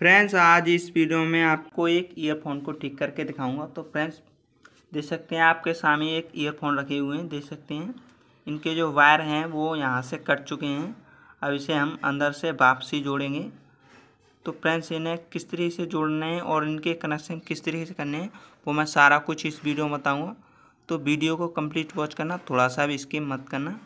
friends आज इस video में आपको एक ईयरफोन को ठीक करके दिखाऊंगा तो फ्रेंड्स देख सकते हैं आपके सामने एक ईयरफोन रखे हुए हैं देख सकते हैं इनके जो वायर हैं वो यहाँ से कट चुके हैं अब इसे हम अंदर से वापसी जोड़ेंगे तो फ्रेंड्स इन्हें किस तरीके से जोड़ने हैं और इनके कनेक्शन किस तरीके से करने हैं वो मैं सारा कुछ इस वीडियो में बताऊँगा तो वीडियो को कम्प्लीट वॉच करना थोड़ा सा भी स्किप मत करना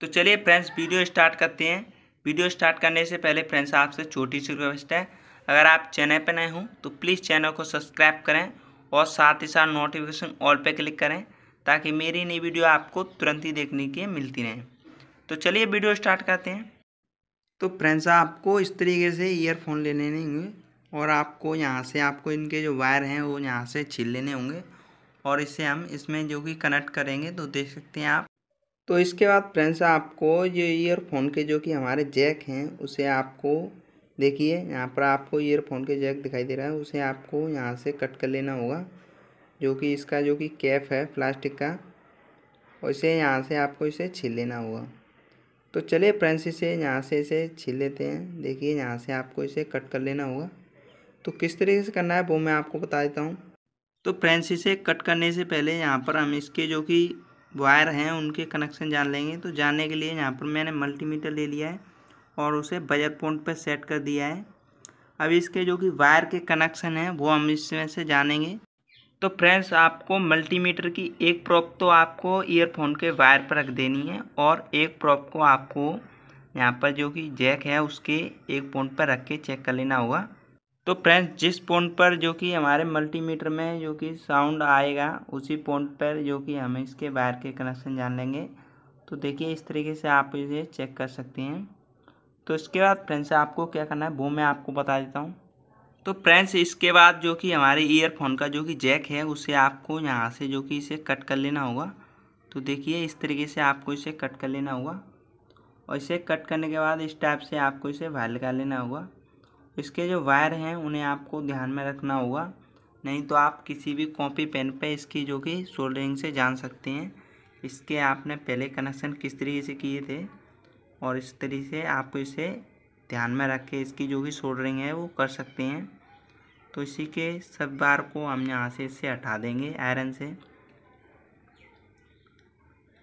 तो चलिए फ्रेंड्स वीडियो स्टार्ट करते हैं वीडियो स्टार्ट करने से पहले फ्रेंड्स आपसे छोटी सी रिक्वेस्ट है अगर आप चैनल पर नए हों तो प्लीज़ चैनल को सब्सक्राइब करें और साथ ही साथ नोटिफिकेशन ऑल पर क्लिक करें ताकि मेरी नई वीडियो आपको तुरंत ही देखने के मिलती रहे तो चलिए वीडियो स्टार्ट करते हैं तो फ्रेंड्स आपको इस तरीके से ईयरफोन ले लेने होंगे और आपको यहाँ से आपको इनके जो वायर हैं वो यहाँ से छील लेने होंगे और इसे हम इसमें जो कि कनेक्ट करेंगे तो देख सकते हैं आप तो इसके बाद फ्रेंड्स आपको ये ईयरफोन के जो कि हमारे जैक हैं उसे आपको देखिए यहाँ पर आपको ईयरफोन के जैक दिखाई दे रहा है उसे आपको यहाँ से कट कर लेना होगा जो कि इसका जो कि कैप है प्लास्टिक का उसे यहाँ से आपको इसे छील लेना होगा तो चलिए फ्रेंड्स इसे यहाँ से इसे छील लेते हैं देखिए यहाँ से आपको इसे कट कर लेना होगा तो किस तरीके से करना है वो मैं आपको बता देता हूँ तो फ्रेंड्स इसे कट करने से पहले यहाँ पर हम इसके जो कि वायर हैं उनके कनेक्शन जान लेंगे तो जानने के लिए यहाँ पर मैंने मल्टीमीटर ले लिया है और उसे बजर पॉइंट पर सेट कर दिया है अब इसके जो कि वायर के कनेक्शन हैं वो हम इसमें से जानेंगे तो फ्रेंड्स आपको मल्टीमीटर की एक प्रॉप तो आपको ईयरफोन के वायर पर रख देनी है और एक प्रॉप को आपको यहाँ पर जो कि जैक है उसके एक पॉइंट पर रख के चेक कर लेना होगा तो फ्रेंड्स जिस पॉइंट पर जो कि हमारे मल्टीमीटर में जो कि साउंड आएगा उसी पॉइंट पर जो कि हम इसके वायर के कनेक्शन जान लेंगे तो देखिए इस तरीके से आप इसे चेक कर सकते हैं तो इसके बाद फ्रेंड्स आपको क्या करना है वो मैं आपको बता देता हूँ तो फ्रेंड्स इसके बाद जो कि हमारे ईयरफोन का जो कि जैक है उसे आपको यहाँ से जो कि इसे कट कर लेना होगा तो देखिए इस तरीके से आपको इसे कट कर लेना होगा और इसे कट करने के बाद इस टाइप से आपको इसे वायर लगा लेना होगा इसके जो वायर हैं उन्हें आपको ध्यान में रखना होगा नहीं तो आप किसी भी कॉपी पेन पे इसकी जो कि सोल्डरिंग से जान सकते हैं इसके आपने पहले कनेक्शन किस तरीके से किए थे और इस तरीके से आप इसे ध्यान में रख के इसकी जो भी सोल्डरिंग है वो कर सकते हैं तो इसी के सब बार को हम यहाँ से इससे हटा देंगे आयरन से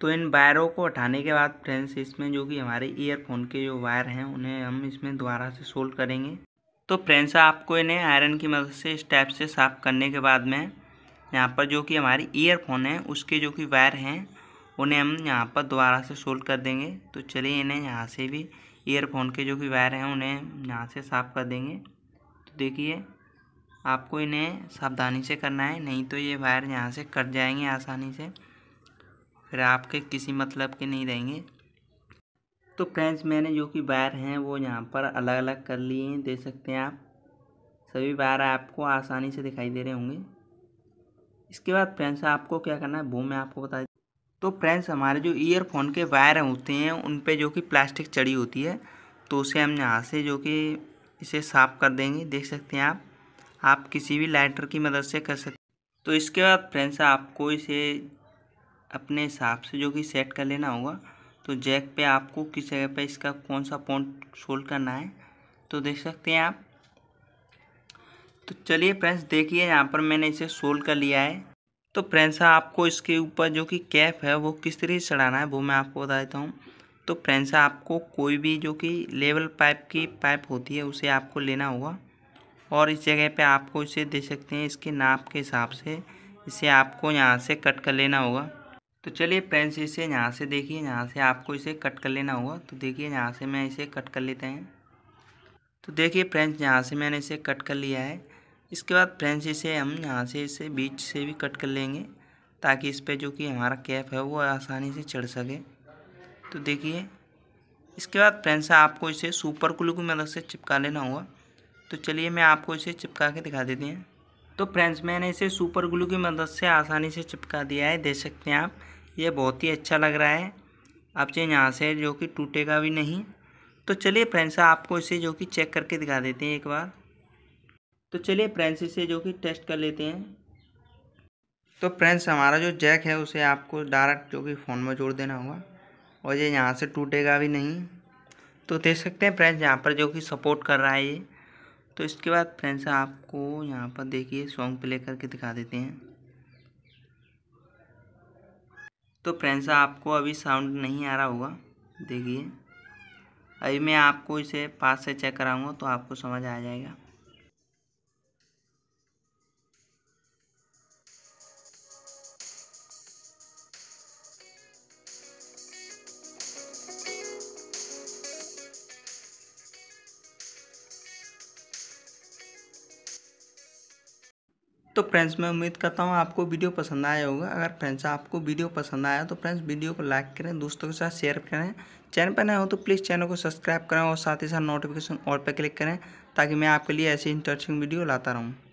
तो इन वायरों को हटाने के बाद फ्रेंड्स इसमें जो कि हमारे ईयरफोन के जो वायर हैं उन्हें हम इसमें दोबारा से सोल्ड करेंगे तो फ्रेंड्स आपको इन्हें आयरन की मदद से इस से साफ़ करने के बाद में यहाँ पर जो कि हमारी ईयरफोन है उसके जो कि वायर हैं उन्हें हम यहाँ पर दोबारा से सोल्ड कर देंगे तो चलिए इन्हें यहाँ से भी ईयरफोन के जो भी वायर हैं उन्हें यहाँ से साफ़ कर देंगे तो देखिए आपको इन्हें सावधानी से करना है नहीं तो ये वायर यहाँ से कट जाएंगे आसानी से फिर आपके किसी मतलब के नहीं रहेंगे तो फ्रेंड्स मैंने जो कि वायर हैं वो यहाँ पर अलग अलग कर लिए हैं देख सकते हैं आप सभी वायर आपको आसानी से दिखाई दे रहे होंगे इसके बाद फ्रेंड्स आपको क्या करना है वो मैं आपको बता तो फ्रेंड्स हमारे जो ईयरफोन के वायर होते हैं उन पे जो कि प्लास्टिक चढ़ी होती है तो उसे हम यहाँ से जो कि इसे साफ़ कर देंगे देख सकते हैं आप आप किसी भी लाइटर की मदद से कर सकते तो इसके बाद फ्रेंड्स आपको इसे अपने हिसाब से जो कि सेट कर लेना होगा तो जैक पे आपको किस जगह पे इसका कौन सा पॉइंट सोल्ड करना है तो देख सकते हैं आप तो चलिए फ्रेंड्स देखिए यहाँ पर मैंने इसे सोल्ड कर लिया है तो फ्रेंड्स आपको इसके ऊपर जो कि कैप है वो किस तरह से चढ़ाना है वो मैं आपको बता देता हूँ तो फ्रेंड्स आपको कोई भी जो कि लेवल पाइप की पाइप होती है उसे आपको लेना होगा और इस जगह पे आपको इसे दे सकते हैं इसके नाप के हिसाब से इसे आपको यहाँ से कट कर लेना होगा तो चलिए फ्रेंड्स इसे यहाँ से देखिए यहाँ से आपको इसे कट कर लेना होगा तो देखिए यहाँ से मैं इसे कट कर लेते हैं तो देखिए फ्रेंड्स यहाँ से मैंने इसे कट कर लिया है इसके बाद फ्रेंड्स इसे हम यहाँ से इसे बीच से भी कट कर लेंगे ताकि इस पर जो कि हमारा कैप है वो आसानी से चढ़ सके तो देखिए इसके बाद फ्रेंड्स आपको इसे सुपर क्लू की मदद से चिपका लेना होगा तो चलिए मैं आपको इसे चिपका के दिखा देती हैं तो फ्रेंड्स मैंने इसे सुपर ग्लू की मदद से आसानी से चिपका दिया है देख सकते हैं आप ये बहुत ही अच्छा लग रहा है आप चाहिए यहाँ से जो कि टूटेगा भी नहीं तो चलिए फ्रेंड्स आपको इसे जो कि चेक करके दिखा देते हैं एक बार तो चलिए प्रेंस से जो कि टेस्ट कर लेते हैं तो फ्रेंड्स हमारा जो जैक है उसे आपको डायरेक्ट जो कि फ़ोन में जोड़ देना होगा और ये यहाँ से टूटेगा भी नहीं तो देख सकते हैं फ्रेंड्स यहाँ पर जो कि सपोर्ट कर रहा है ये तो इसके बाद फ्रेंड्स आपको यहाँ पर देखिए सॉन्ग प्ले करके दिखा देते हैं तो फ्रेंड्स आपको अभी साउंड नहीं आ रहा होगा देखिए अभी मैं आपको इसे पास से चेक कराऊंगा तो आपको समझ आ जाएगा तो फ्रेंड्स मैं उम्मीद करता हूँ आपको वीडियो पसंद आया होगा अगर फ्रेंड्स आपको वीडियो पसंद आया तो फ्रेंड्स वीडियो को लाइक करें दोस्तों के साथ शेयर करें चैनल पर नए हो तो प्लीज़ चैनल को सब्सक्राइब करें और साथ ही साथ नोटिफिकेशन और पर क्लिक करें ताकि मैं आपके लिए ऐसी इंटरेस्टिंग वीडियो लाता रहूँ